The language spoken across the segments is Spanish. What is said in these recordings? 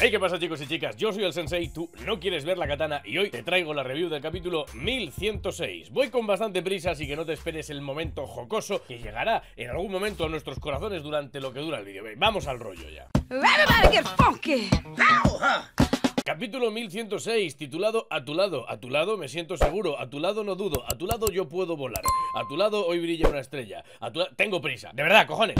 Hey, ¿qué pasa chicos y chicas? Yo soy el Sensei, tú no quieres ver la katana y hoy te traigo la review del capítulo 1106. Voy con bastante prisa, así que no te esperes el momento jocoso que llegará en algún momento a nuestros corazones durante lo que dura el vídeo. Vamos al rollo ya. Capítulo 1106, titulado A tu lado, a tu lado me siento seguro, a tu lado no dudo, a tu lado yo puedo volar, a tu lado hoy brilla una estrella, a tu lado... Tengo prisa, de verdad, cojones.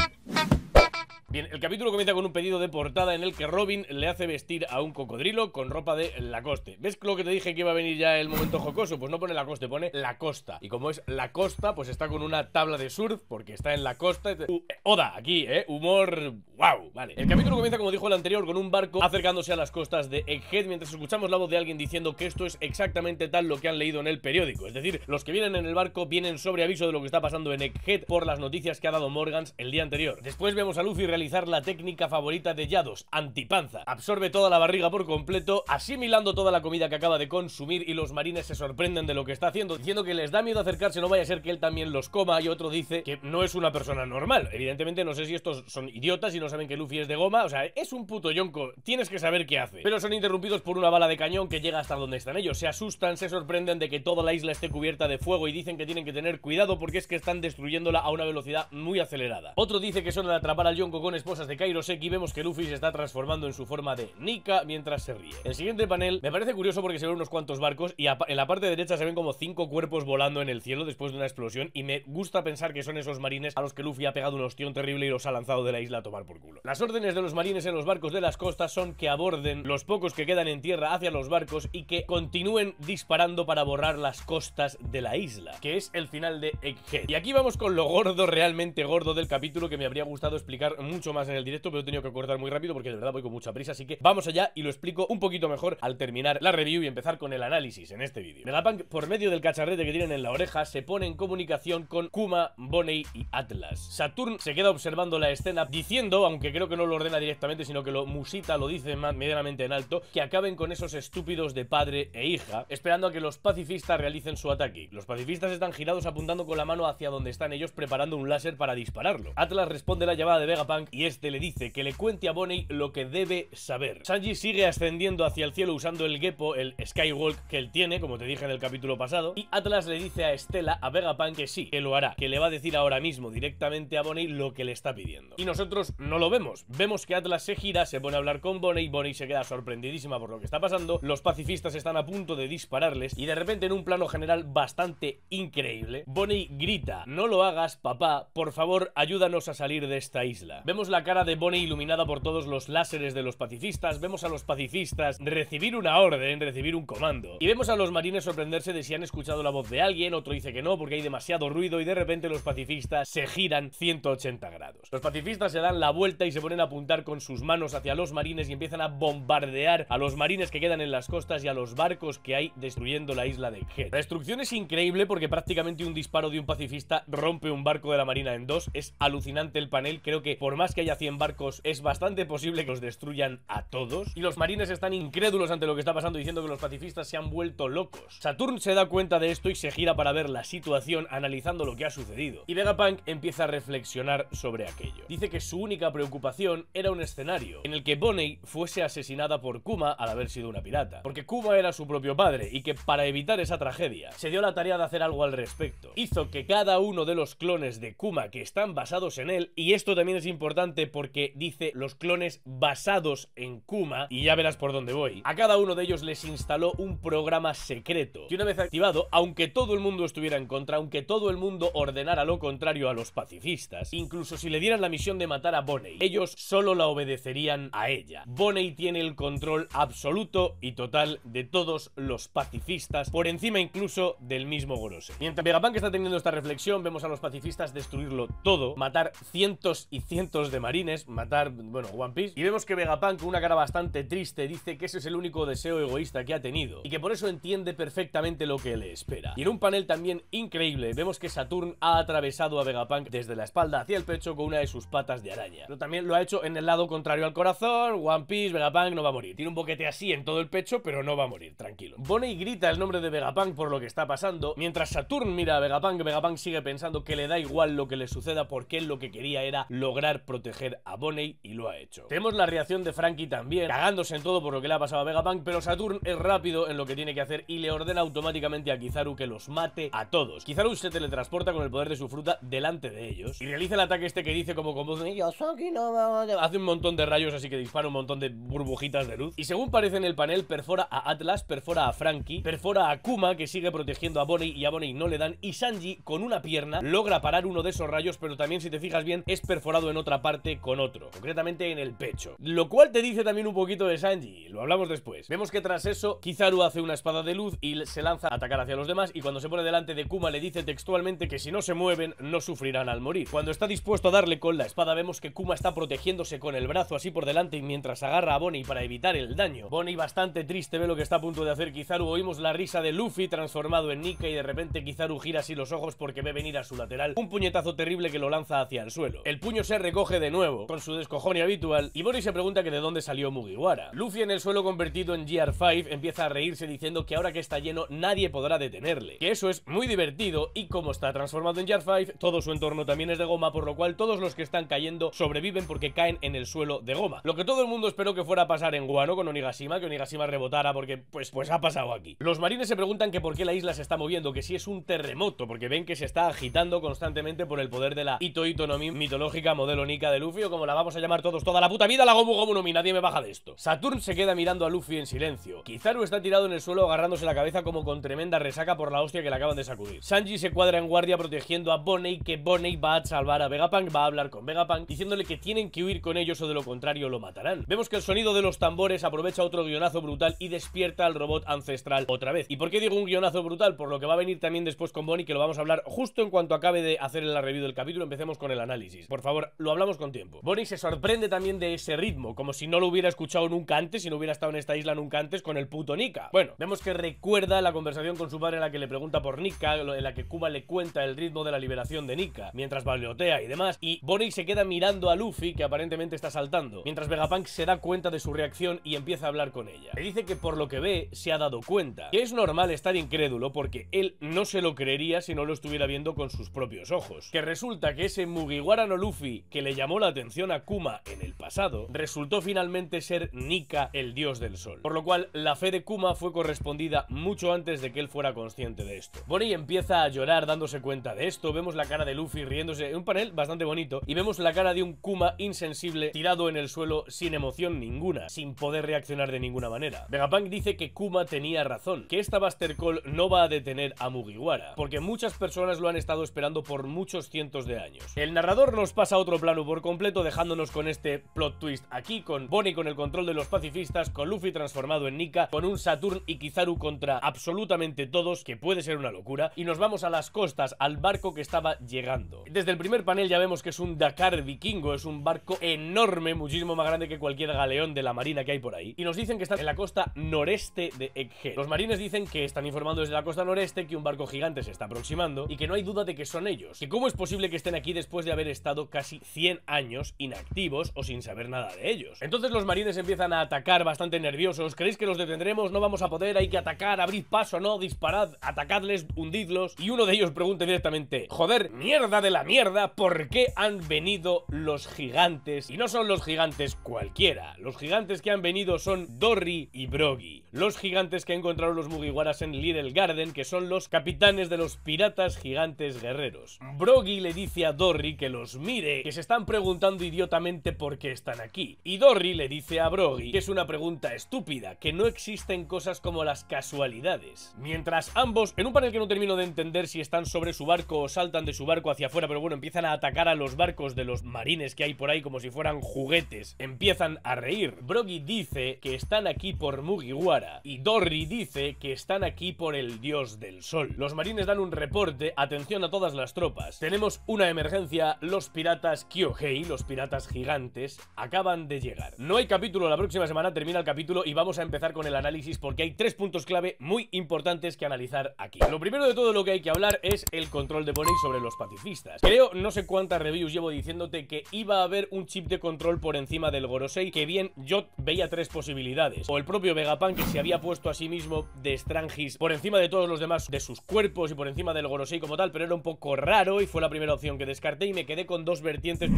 Bien, el capítulo comienza con un pedido de portada en el que Robin le hace vestir a un cocodrilo con ropa de la Lacoste. ¿Ves lo que te dije que iba a venir ya el momento jocoso? Pues no pone la Lacoste, pone La Costa. Y como es La Costa, pues está con una tabla de surf porque está en la costa. Uh, eh, oda, aquí, ¿eh? Humor... ¡Wow! Vale. El capítulo comienza, como dijo el anterior, con un barco acercándose a las costas de Egghead mientras escuchamos la voz de alguien diciendo que esto es exactamente tal lo que han leído en el periódico. Es decir, los que vienen en el barco vienen sobre aviso de lo que está pasando en Egghead por las noticias que ha dado Morgans el día anterior. Después vemos a Luffy realizando la técnica favorita de Yados, antipanza. Absorbe toda la barriga por completo, asimilando toda la comida que acaba de consumir y los marines se sorprenden de lo que está haciendo, diciendo que les da miedo acercarse, no vaya a ser que él también los coma y otro dice que no es una persona normal. Evidentemente no sé si estos son idiotas y no saben que Luffy es de goma, o sea, es un puto yonko, tienes que saber qué hace. Pero son interrumpidos por una bala de cañón que llega hasta donde están ellos, se asustan, se sorprenden de que toda la isla esté cubierta de fuego y dicen que tienen que tener cuidado porque es que están destruyéndola a una velocidad muy acelerada. Otro dice que son de atrapar al yonko con esposas de Kairoseki vemos que Luffy se está transformando en su forma de Nika mientras se ríe. El siguiente panel me parece curioso porque se ven unos cuantos barcos y en la parte derecha se ven como cinco cuerpos volando en el cielo después de una explosión y me gusta pensar que son esos marines a los que Luffy ha pegado un ostión terrible y los ha lanzado de la isla a tomar por culo. Las órdenes de los marines en los barcos de las costas son que aborden los pocos que quedan en tierra hacia los barcos y que continúen disparando para borrar las costas de la isla, que es el final de Egghead. Y aquí vamos con lo gordo, realmente gordo del capítulo que me habría gustado explicar mucho mucho más en el directo, pero he tenido que cortar muy rápido porque de verdad voy con mucha prisa, así que vamos allá y lo explico un poquito mejor al terminar la review y empezar con el análisis en este vídeo. Vegapunk, por medio del cacharrete que tienen en la oreja, se pone en comunicación con Kuma, Bonnie y Atlas. Saturn se queda observando la escena diciendo, aunque creo que no lo ordena directamente, sino que lo musita, lo dice más medianamente en alto, que acaben con esos estúpidos de padre e hija, esperando a que los pacifistas realicen su ataque. Los pacifistas están girados apuntando con la mano hacia donde están ellos preparando un láser para dispararlo. Atlas responde la llamada de Vegapunk y este le dice que le cuente a Bonnie lo que debe saber. Sanji sigue ascendiendo hacia el cielo usando el Gepo, el Skywalk que él tiene, como te dije en el capítulo pasado, y Atlas le dice a Estela, a Vegapunk, que sí, que lo hará, que le va a decir ahora mismo directamente a Bonnie lo que le está pidiendo. Y nosotros no lo vemos, vemos que Atlas se gira, se pone a hablar con Bonnie, Bonnie se queda sorprendidísima por lo que está pasando, los pacifistas están a punto de dispararles y de repente en un plano general bastante increíble, Bonnie grita, no lo hagas papá, por favor ayúdanos a salir de esta isla. Vemos la cara de Bonnie iluminada por todos los láseres de los pacifistas, vemos a los pacifistas recibir una orden, recibir un comando. Y vemos a los marines sorprenderse de si han escuchado la voz de alguien, otro dice que no porque hay demasiado ruido y de repente los pacifistas se giran 180 grados. Los pacifistas se dan la vuelta y se ponen a apuntar con sus manos hacia los marines y empiezan a bombardear a los marines que quedan en las costas y a los barcos que hay destruyendo la isla de G. La destrucción es increíble porque prácticamente un disparo de un pacifista rompe un barco de la marina en dos. Es alucinante el panel, creo que por más más que haya 100 barcos, es bastante posible que los destruyan a todos. Y los marines están incrédulos ante lo que está pasando, diciendo que los pacifistas se han vuelto locos. Saturn se da cuenta de esto y se gira para ver la situación, analizando lo que ha sucedido. Y Vegapunk empieza a reflexionar sobre aquello. Dice que su única preocupación era un escenario en el que Bonnie fuese asesinada por Kuma al haber sido una pirata. Porque Kuma era su propio padre y que para evitar esa tragedia se dio la tarea de hacer algo al respecto. Hizo que cada uno de los clones de Kuma que están basados en él, y esto también es importante, porque dice los clones basados en Kuma y ya verás por dónde voy. A cada uno de ellos les instaló un programa secreto y una vez activado, aunque todo el mundo estuviera en contra, aunque todo el mundo ordenara lo contrario a los pacifistas, incluso si le dieran la misión de matar a Bonney, ellos solo la obedecerían a ella. Bonney tiene el control absoluto y total de todos los pacifistas, por encima incluso del mismo Gorose. Mientras Vegapunk está teniendo esta reflexión, vemos a los pacifistas destruirlo todo, matar cientos y cientos de marines, matar, bueno, One Piece. Y vemos que Vegapunk, con una cara bastante triste, dice que ese es el único deseo egoísta que ha tenido y que por eso entiende perfectamente lo que le espera. Y en un panel también increíble, vemos que Saturn ha atravesado a Vegapunk desde la espalda hacia el pecho con una de sus patas de araña. Pero también lo ha hecho en el lado contrario al corazón, One Piece, Vegapunk no va a morir. Tiene un boquete así en todo el pecho, pero no va a morir, tranquilo. Bonnie grita el nombre de Vegapunk por lo que está pasando, mientras Saturn mira a Vegapunk, Vegapunk sigue pensando que le da igual lo que le suceda porque él lo que quería era lograr proteger a Bonnie y lo ha hecho. Tenemos la reacción de Frankie también, cagándose en todo por lo que le ha pasado a Vegapunk, pero Saturn es rápido en lo que tiene que hacer y le ordena automáticamente a Kizaru que los mate a todos. Kizaru se teletransporta con el poder de su fruta delante de ellos y realiza el ataque este que dice como con voz hace un montón de rayos así que dispara un montón de burbujitas de luz y según parece en el panel perfora a Atlas, perfora a Frankie, perfora a Kuma que sigue protegiendo a Bonnie y a Bonnie no le dan y Sanji con una pierna logra parar uno de esos rayos pero también si te fijas bien es perforado en otra parte con otro, concretamente en el pecho. Lo cual te dice también un poquito de Sanji, lo hablamos después. Vemos que tras eso, Kizaru hace una espada de luz y se lanza a atacar hacia los demás y cuando se pone delante de Kuma le dice textualmente que si no se mueven, no sufrirán al morir. Cuando está dispuesto a darle con la espada, vemos que Kuma está protegiéndose con el brazo así por delante y mientras agarra a Bonnie para evitar el daño. Bonnie bastante triste ve lo que está a punto de hacer Kizaru, oímos la risa de Luffy transformado en Nika y de repente Kizaru gira así los ojos porque ve venir a su lateral un puñetazo terrible que lo lanza hacia el suelo. El puño se recoge de nuevo, con su descojonia habitual, y Boris se pregunta que de dónde salió Mugiwara. Luffy en el suelo convertido en GR5 empieza a reírse diciendo que ahora que está lleno nadie podrá detenerle, que eso es muy divertido y como está transformado en GR5, todo su entorno también es de goma, por lo cual todos los que están cayendo sobreviven porque caen en el suelo de goma. Lo que todo el mundo esperó que fuera a pasar en Guano con Onigashima, que Onigashima rebotara porque pues, pues ha pasado aquí. Los marines se preguntan que por qué la isla se está moviendo, que si es un terremoto, porque ven que se está agitando constantemente por el poder de la Ito mitológica modelo Nick de Luffy o como la vamos a llamar todos toda la puta vida, la Gomu Gomu no Mi, nadie me baja de esto. Saturn se queda mirando a Luffy en silencio. lo está tirado en el suelo agarrándose la cabeza como con tremenda resaca por la hostia que le acaban de sacudir. Sanji se cuadra en guardia protegiendo a Bonnie, que Bonnie va a salvar a Vegapunk, va a hablar con Vegapunk, diciéndole que tienen que huir con ellos o de lo contrario lo matarán. Vemos que el sonido de los tambores aprovecha otro guionazo brutal y despierta al robot ancestral otra vez. ¿Y por qué digo un guionazo brutal? Por lo que va a venir también después con Bonnie, que lo vamos a hablar justo en cuanto acabe de hacer el review del capítulo. Empecemos con el análisis. Por favor, lo hablamos con tiempo. Bonnie se sorprende también de ese ritmo, como si no lo hubiera escuchado nunca antes, y no hubiera estado en esta isla nunca antes con el puto Nika. Bueno, vemos que recuerda la conversación con su padre en la que le pregunta por Nika, en la que Cuba le cuenta el ritmo de la liberación de Nika, mientras baleotea y demás, y Bonnie se queda mirando a Luffy, que aparentemente está saltando, mientras Vegapunk se da cuenta de su reacción y empieza a hablar con ella. Le dice que por lo que ve, se ha dado cuenta, que es normal estar incrédulo porque él no se lo creería si no lo estuviera viendo con sus propios ojos. Que resulta que ese Mugiwara no Luffy que le llamó la atención a Kuma en el pasado, resultó finalmente ser Nika, el dios del sol. Por lo cual, la fe de Kuma fue correspondida mucho antes de que él fuera consciente de esto. Bonnie empieza a llorar dándose cuenta de esto, vemos la cara de Luffy riéndose, en un panel bastante bonito, y vemos la cara de un Kuma insensible tirado en el suelo sin emoción ninguna, sin poder reaccionar de ninguna manera. Vegapunk dice que Kuma tenía razón, que esta Buster Call no va a detener a Mugiwara, porque muchas personas lo han estado esperando por muchos cientos de años. El narrador nos pasa a otro plano por completo, dejándonos con este plot twist aquí, con Bonnie con el control de los pacifistas, con Luffy transformado en Nika, con un Saturn y Kizaru contra absolutamente todos, que puede ser una locura, y nos vamos a las costas, al barco que estaba llegando. Desde el primer panel ya vemos que es un Dakar vikingo, es un barco enorme, muchísimo más grande que cualquier galeón de la marina que hay por ahí, y nos dicen que están en la costa noreste de Egghead. Los marines dicen que están informando desde la costa noreste que un barco gigante se está aproximando y que no hay duda de que son ellos, que cómo es posible que estén aquí después de haber estado casi 100 años inactivos o sin saber nada de ellos. Entonces los marines empiezan a atacar bastante nerviosos. ¿Creéis que los detendremos? No vamos a poder, hay que atacar, abrid paso, no, disparad, atacadles, hundidlos. Y uno de ellos pregunta directamente, joder, mierda de la mierda, ¿por qué han venido los gigantes? Y no son los gigantes cualquiera. Los gigantes que han venido son Dorry y Broggy, Los gigantes que encontrado los Mugiwaras en Little Garden, que son los capitanes de los piratas gigantes guerreros. Broggy le dice a Dorry que los mire, que se están preguntando idiotamente por qué están aquí. Y Dory le dice a Brogy que es una pregunta estúpida, que no existen cosas como las casualidades. Mientras ambos, en un panel que no termino de entender si están sobre su barco o saltan de su barco hacia afuera, pero bueno, empiezan a atacar a los barcos de los marines que hay por ahí como si fueran juguetes. Empiezan a reír. Brogy dice que están aquí por Mugiwara y Dory dice que están aquí por el dios del sol. Los marines dan un reporte, atención a todas las tropas. Tenemos una emergencia, los piratas Kyo los piratas gigantes acaban de llegar. No hay capítulo la próxima semana, termina el capítulo y vamos a empezar con el análisis porque hay tres puntos clave muy importantes que analizar aquí. Lo primero de todo lo que hay que hablar es el control de Bonnie sobre los pacifistas. Creo, no sé cuántas reviews llevo diciéndote que iba a haber un chip de control por encima del Gorosei, que bien, yo veía tres posibilidades. O el propio Vegapunk que se había puesto a sí mismo de Strangis por encima de todos los demás, de sus cuerpos y por encima del Gorosei como tal, pero era un poco raro y fue la primera opción que descarté y me quedé con dos vertientes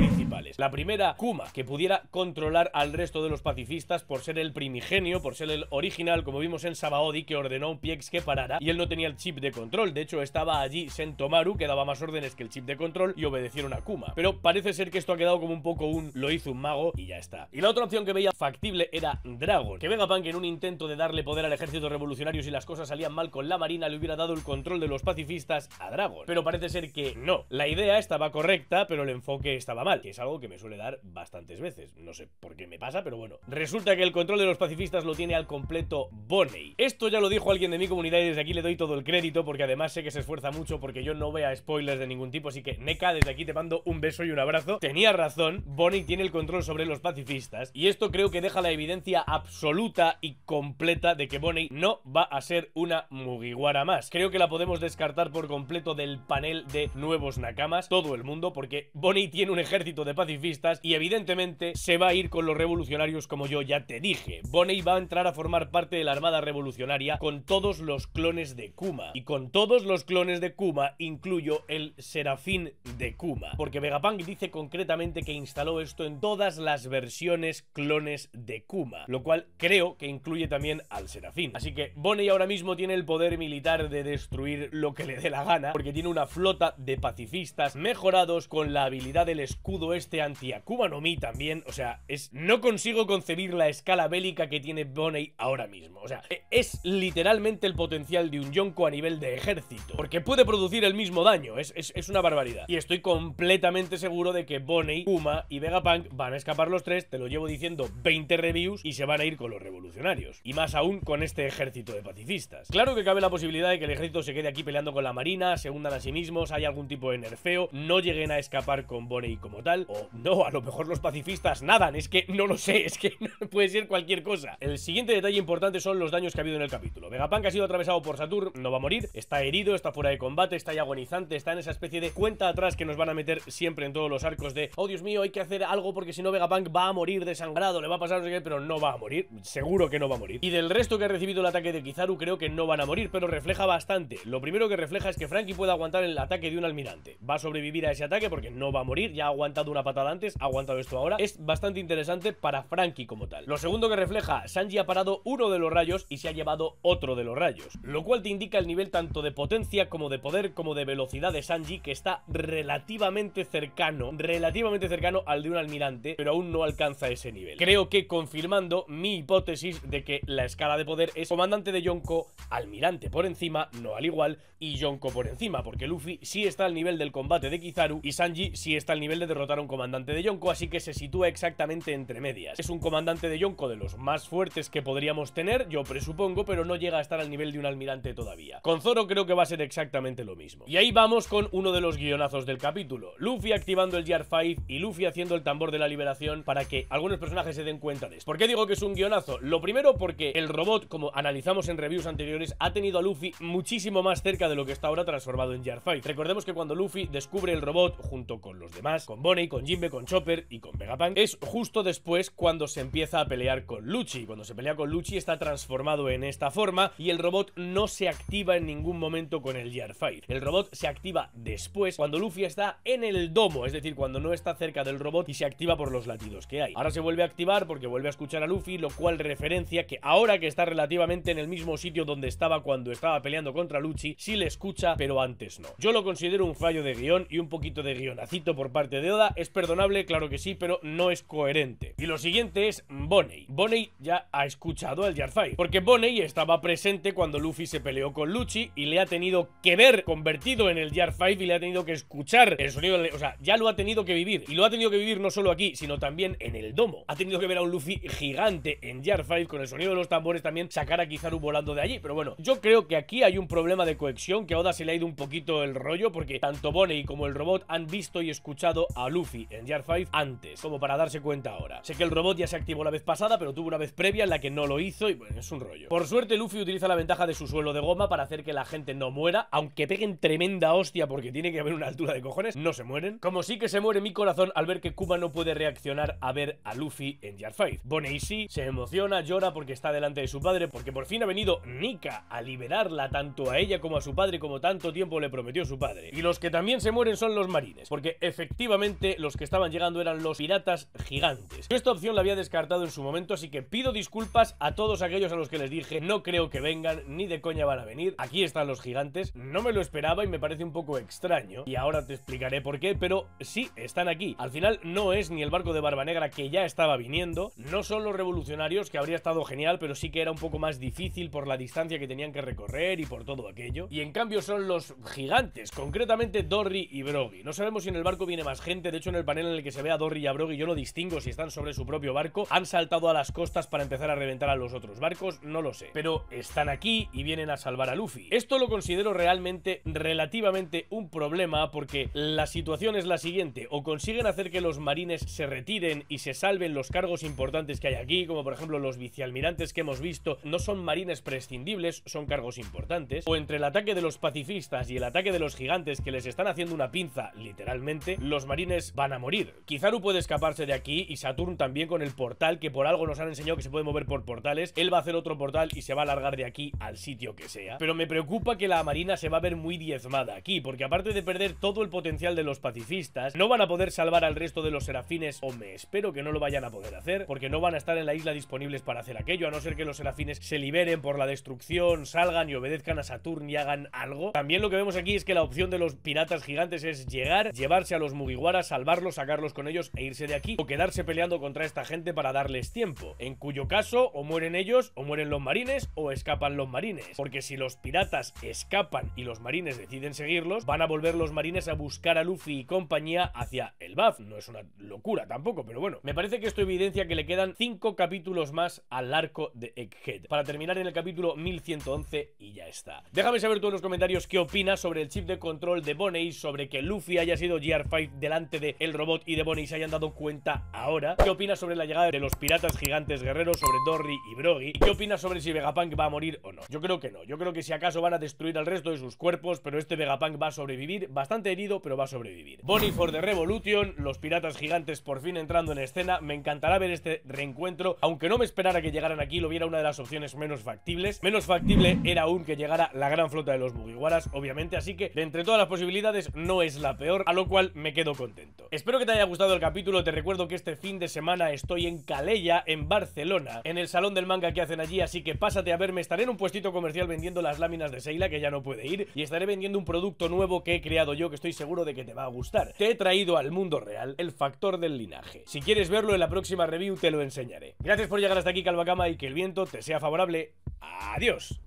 la primera, Kuma, que pudiera controlar al resto de los pacifistas por ser el primigenio, por ser el original, como vimos en Sabaody, que ordenó a Piex que parara y él no tenía el chip de control. De hecho, estaba allí Sentomaru, que daba más órdenes que el chip de control y obedecieron a Kuma. Pero parece ser que esto ha quedado como un poco un lo hizo un mago y ya está. Y la otra opción que veía factible era Dragon, que Vegapunk en un intento de darle poder al ejército revolucionario si las cosas salían mal con la marina le hubiera dado el control de los pacifistas a Dragon. Pero parece ser que no. La idea estaba correcta, pero el enfoque estaba mal que es algo que me suele dar bastantes veces. No sé por qué me pasa, pero bueno. Resulta que el control de los pacifistas lo tiene al completo Bonnie. Esto ya lo dijo alguien de mi comunidad y desde aquí le doy todo el crédito porque además sé que se esfuerza mucho porque yo no vea spoilers de ningún tipo, así que NECA, desde aquí te mando un beso y un abrazo. Tenía razón, Bonnie tiene el control sobre los pacifistas y esto creo que deja la evidencia absoluta y completa de que Bonnie no va a ser una Mugiwara más. Creo que la podemos descartar por completo del panel de nuevos Nakamas, todo el mundo, porque Bonnie tiene un ejército de pacifistas y evidentemente se va a ir con los revolucionarios como yo ya te dije. Bonney va a entrar a formar parte de la Armada Revolucionaria con todos los clones de Kuma. Y con todos los clones de Kuma incluyo el Serafín de Kuma. Porque Vegapunk dice concretamente que instaló esto en todas las versiones clones de Kuma. Lo cual creo que incluye también al Serafín. Así que Bonney ahora mismo tiene el poder militar de destruir lo que le dé la gana. Porque tiene una flota de pacifistas mejorados con la habilidad del escudo escudo este anti Mi también, o sea, es, no consigo concebir la escala bélica que tiene Bonney ahora mismo. O sea, e, es literalmente el potencial de un Yonko a nivel de ejército, porque puede producir el mismo daño, es, una barbaridad. Y estoy completamente seguro de que Bonney, Kuma y Vegapunk van a escapar los tres, te lo llevo diciendo 20 reviews y se van a ir con los revolucionarios. Y más aún con este ejército de pacifistas. Claro que cabe la posibilidad de que el ejército se quede aquí peleando con la marina, se hundan a sí mismos, hay algún tipo de nerfeo, no lleguen a escapar con Bonney y tal, o no, a lo mejor los pacifistas nadan, es que no lo sé, es que puede ser cualquier cosa. El siguiente detalle importante son los daños que ha habido en el capítulo. Vegapunk ha sido atravesado por Saturn, no va a morir, está herido, está fuera de combate, está ahí agonizante, está en esa especie de cuenta atrás que nos van a meter siempre en todos los arcos de, oh Dios mío, hay que hacer algo porque si no Vegapunk va a morir desangrado, le va a pasar no sé qué, pero no va a morir, seguro que no va a morir. Y del resto que ha recibido el ataque de Kizaru creo que no van a morir, pero refleja bastante. Lo primero que refleja es que Frankie puede aguantar el ataque de un almirante. Va a sobrevivir a ese ataque porque no va a morir, ya aguantado una patada antes, ha aguantado esto ahora. Es bastante interesante para Frankie como tal. Lo segundo que refleja, Sanji ha parado uno de los rayos y se ha llevado otro de los rayos. Lo cual te indica el nivel tanto de potencia como de poder como de velocidad de Sanji que está relativamente cercano, relativamente cercano al de un almirante, pero aún no alcanza ese nivel. Creo que confirmando mi hipótesis de que la escala de poder es comandante de Yonko, almirante por encima, no al igual, y Yonko por encima, porque Luffy sí está al nivel del combate de Kizaru y Sanji sí está al nivel de derrotar a un comandante de Yonko, así que se sitúa exactamente entre medias. Es un comandante de Yonko de los más fuertes que podríamos tener, yo presupongo, pero no llega a estar al nivel de un almirante todavía. Con Zoro creo que va a ser exactamente lo mismo. Y ahí vamos con uno de los guionazos del capítulo. Luffy activando el Gear 5 y Luffy haciendo el tambor de la liberación para que algunos personajes se den cuenta de esto. ¿Por qué digo que es un guionazo? Lo primero porque el robot, como analizamos en reviews anteriores, ha tenido a Luffy muchísimo más cerca de lo que está ahora transformado en Gear 5. Recordemos que cuando Luffy descubre el robot junto con los demás, con Bonnie, con Jimbe, con Chopper y con Vegapunk, es justo después cuando se empieza a pelear con Luchi. Cuando se pelea con Luchi está transformado en esta forma y el robot no se activa en ningún momento con el Fire. El robot se activa después cuando Luffy está en el domo, es decir, cuando no está cerca del robot y se activa por los latidos que hay. Ahora se vuelve a activar porque vuelve a escuchar a Luffy, lo cual referencia que ahora que está relativamente en el mismo sitio donde estaba cuando estaba peleando contra Luchi, sí le escucha, pero antes no. Yo lo considero un fallo de guión y un poquito de guionacito por parte de es perdonable, claro que sí, pero no es coherente. Y lo siguiente es Bonnie. Bonnie ya ha escuchado al 5. porque Bonnie estaba presente cuando Luffy se peleó con Luchi y le ha tenido que ver convertido en el Jar 5 y le ha tenido que escuchar el sonido, o sea, ya lo ha tenido que vivir. Y lo ha tenido que vivir no solo aquí, sino también en el domo. Ha tenido que ver a un Luffy gigante en Jar 5 con el sonido de los tambores también sacar a Kizaru volando de allí. Pero bueno, yo creo que aquí hay un problema de cohesión, que a Oda se le ha ido un poquito el rollo, porque tanto Bonnie como el robot han visto y escuchado a Luffy en Jar 5 antes, como para darse cuenta ahora. Sé que el robot ya se activó la vez pasada, pero tuvo una vez previa en la que no lo hizo y bueno, es un rollo. Por suerte, Luffy utiliza la ventaja de su suelo de goma para hacer que la gente no muera, aunque peguen tremenda hostia porque tiene que haber una altura de cojones, no se mueren. Como sí que se muere mi corazón al ver que Kuma no puede reaccionar a ver a Luffy en Jar 5. Bonnie se emociona, llora porque está delante de su padre, porque por fin ha venido Nika a liberarla tanto a ella como a su padre como tanto tiempo le prometió su padre. Y los que también se mueren son los marines, porque efectivamente los que estaban llegando eran los piratas gigantes. esta opción la había descartado en su momento, así que pido disculpas a todos aquellos a los que les dije no creo que vengan, ni de coña van a venir. Aquí están los gigantes. No me lo esperaba y me parece un poco extraño. Y ahora te explicaré por qué, pero sí, están aquí. Al final no es ni el barco de Barba Negra que ya estaba viniendo, no son los revolucionarios, que habría estado genial, pero sí que era un poco más difícil por la distancia que tenían que recorrer y por todo aquello. Y en cambio son los gigantes, concretamente Dorry y Brody No sabemos si en el barco viene más gente de hecho en el panel en el que se ve a Dorry y a Broggy, yo no distingo si están sobre su propio barco, han saltado a las costas para empezar a reventar a los otros barcos, no lo sé. Pero están aquí y vienen a salvar a Luffy. Esto lo considero realmente relativamente un problema porque la situación es la siguiente, o consiguen hacer que los marines se retiren y se salven los cargos importantes que hay aquí, como por ejemplo los vicealmirantes que hemos visto, no son marines prescindibles, son cargos importantes, o entre el ataque de los pacifistas y el ataque de los gigantes que les están haciendo una pinza, literalmente, los marines van a morir. Kizaru puede escaparse de aquí y Saturn también con el portal, que por algo nos han enseñado que se puede mover por portales. Él va a hacer otro portal y se va a largar de aquí al sitio que sea. Pero me preocupa que la Marina se va a ver muy diezmada aquí, porque aparte de perder todo el potencial de los pacifistas, no van a poder salvar al resto de los serafines, o me espero que no lo vayan a poder hacer, porque no van a estar en la isla disponibles para hacer aquello, a no ser que los serafines se liberen por la destrucción, salgan y obedezcan a Saturn y hagan algo. También lo que vemos aquí es que la opción de los piratas gigantes es llegar, llevarse a los Mugiwara a salvarlos, sacarlos con ellos e irse de aquí, o quedarse peleando contra esta gente para darles tiempo, en cuyo caso o mueren ellos, o mueren los marines, o escapan los marines, porque si los piratas escapan y los marines deciden seguirlos, van a volver los marines a buscar a Luffy y compañía hacia el BAF, no es una locura tampoco, pero bueno, me parece que esto evidencia que le quedan 5 capítulos más al arco de Egghead, para terminar en el capítulo 1111 y ya está. Déjame saber tú en los comentarios qué opinas sobre el chip de control de y sobre que Luffy haya sido GR5 delante de el robot y de Bonnie se hayan dado cuenta ahora? ¿Qué opinas sobre la llegada de los piratas gigantes guerreros sobre Dory y Brogy? qué opinas sobre si Vegapunk va a morir o no? Yo creo que no. Yo creo que si acaso van a destruir al resto de sus cuerpos, pero este Vegapunk va a sobrevivir, bastante herido, pero va a sobrevivir. Bonnie for the Revolution, los piratas gigantes por fin entrando en escena. Me encantará ver este reencuentro, aunque no me esperara que llegaran aquí, lo viera una de las opciones menos factibles. Menos factible era aún que llegara la gran flota de los Bugiwaras, obviamente, así que de entre todas las posibilidades no es la peor, a lo cual me quedo contento. Espero que te haya gustado el capítulo, te recuerdo que este fin de semana estoy en Calella, en Barcelona, en el salón del manga que hacen allí, así que pásate a verme, estaré en un puestito comercial vendiendo las láminas de Seila, que ya no puede ir, y estaré vendiendo un producto nuevo que he creado yo, que estoy seguro de que te va a gustar. Te he traído al mundo real el factor del linaje. Si quieres verlo en la próxima review te lo enseñaré. Gracias por llegar hasta aquí, Calvacama, y que el viento te sea favorable. ¡Adiós!